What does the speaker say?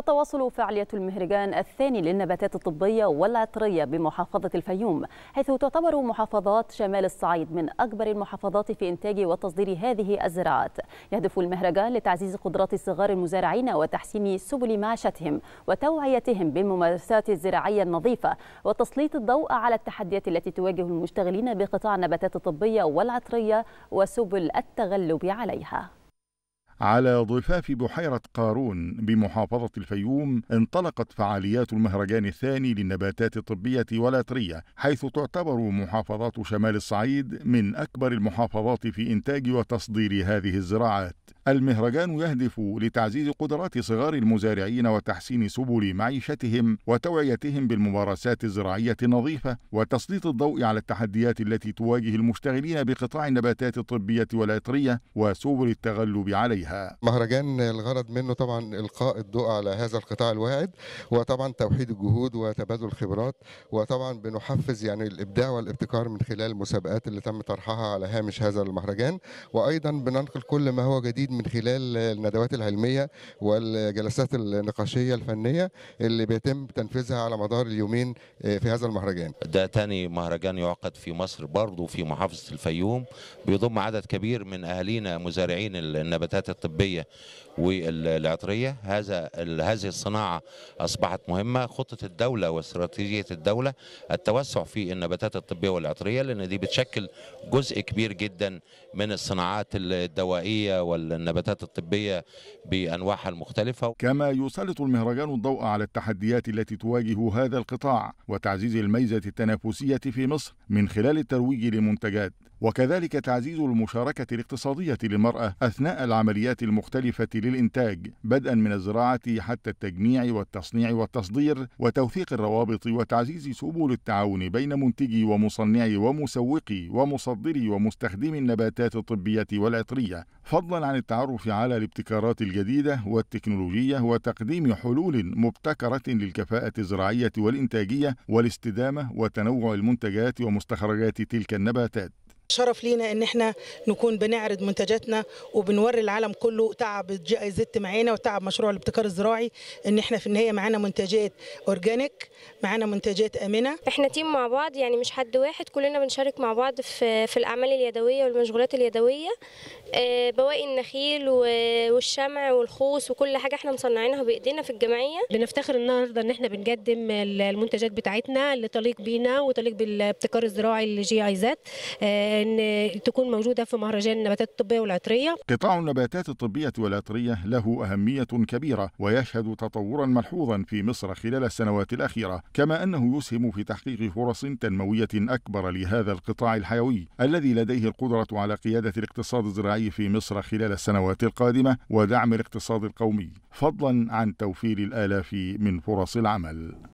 تتواصل فعالية المهرجان الثاني للنباتات الطبية والعطرية بمحافظة الفيوم حيث تعتبر محافظات شمال الصعيد من أكبر المحافظات في إنتاج وتصدير هذه الزراعات يهدف المهرجان لتعزيز قدرات صغار المزارعين وتحسين سبل معاشتهم وتوعيتهم بالممارسات الزراعية النظيفة وتسليط الضوء على التحديات التي تواجه المشتغلين بقطاع النباتات الطبية والعطرية وسبل التغلب عليها على ضفاف بحيرة قارون بمحافظة الفيوم انطلقت فعاليات المهرجان الثاني للنباتات الطبية والعطرية حيث تعتبر محافظات شمال الصعيد من أكبر المحافظات في إنتاج وتصدير هذه الزراعات المهرجان يهدف لتعزيز قدرات صغار المزارعين وتحسين سبل معيشتهم وتوعيتهم بالممارسات الزراعية النظيفة وتسليط الضوء على التحديات التي تواجه المشتغلين بقطاع النباتات الطبية والعطرية وسبل التغلب عليها مهرجان الغرض منه طبعا إلقاء الضوء على هذا القطاع الواعد وطبعا توحيد الجهود وتبادل الخبرات وطبعا بنحفز يعني الإبداع والابتكار من خلال المسابقات اللي تم طرحها على هامش هذا المهرجان وأيضا بننقل كل ما هو جديد من خلال الندوات العلميه والجلسات النقاشيه الفنيه اللي بيتم تنفيذها على مدار اليومين آه، في هذا المهرجان. ده ثاني مهرجان يعقد في مصر برضه في محافظه الفيوم بيضم عدد كبير من اهالينا مزارعين النباتات الطبيه والعطريه هذا هذه الصناعه اصبحت مهمه خطه الدوله واستراتيجيه الدوله التوسع في النباتات الطبيه والعطريه لان دي بتشكل جزء كبير جدا من الصناعات الدوائيه وال النباتات الطبية بأنواعها المختلفة كما يسلط المهرجان الضوء على التحديات التي تواجه هذا القطاع وتعزيز الميزة التنافسية في مصر من خلال الترويج لمنتجات وكذلك تعزيز المشاركة الاقتصادية للمرأة أثناء العمليات المختلفة للإنتاج بدءا من الزراعة حتى التجميع والتصنيع والتصدير وتوثيق الروابط وتعزيز سبل التعاون بين منتجي ومصنعي ومسوقي ومصدري ومستخدمي النباتات الطبية والعطرية فضلا عن التعرف على الابتكارات الجديدة والتكنولوجية وتقديم حلول مبتكرة للكفاءة الزراعية والإنتاجية والاستدامة وتنوع المنتجات ومستخرجات تلك النباتات شرف لينا ان احنا نكون بنعرض منتجاتنا وبنوري العالم كله تعب جي اي زت معانا وتعب مشروع الابتكار الزراعي ان احنا في النهايه معانا منتجات اورجانيك معانا منتجات امنه احنا تيم مع بعض يعني مش حد واحد كلنا بنشارك مع بعض في في الاعمال اليدويه والمشغولات اليدويه آه، بواقي النخيل والشمع والخوص وكل حاجه احنا مصنعينها بايدينا في الجمعيه بنفتخر النهارده ان احنا بنقدم المنتجات بتاعتنا اللي تليق بينا وتليق بالابتكار الزراعي الجي اي زد ان تكون موجوده في مهرجان النباتات الطبيه والعطريه قطاع النباتات الطبيه والعطريه له اهميه كبيره ويشهد تطورا ملحوظا في مصر خلال السنوات الاخيره كما انه يسهم في تحقيق فرص تنمويه اكبر لهذا القطاع الحيوي الذي لديه القدره على قياده الاقتصاد الزراعي في مصر خلال السنوات القادمه ودعم الاقتصاد القومي فضلا عن توفير الالاف من فرص العمل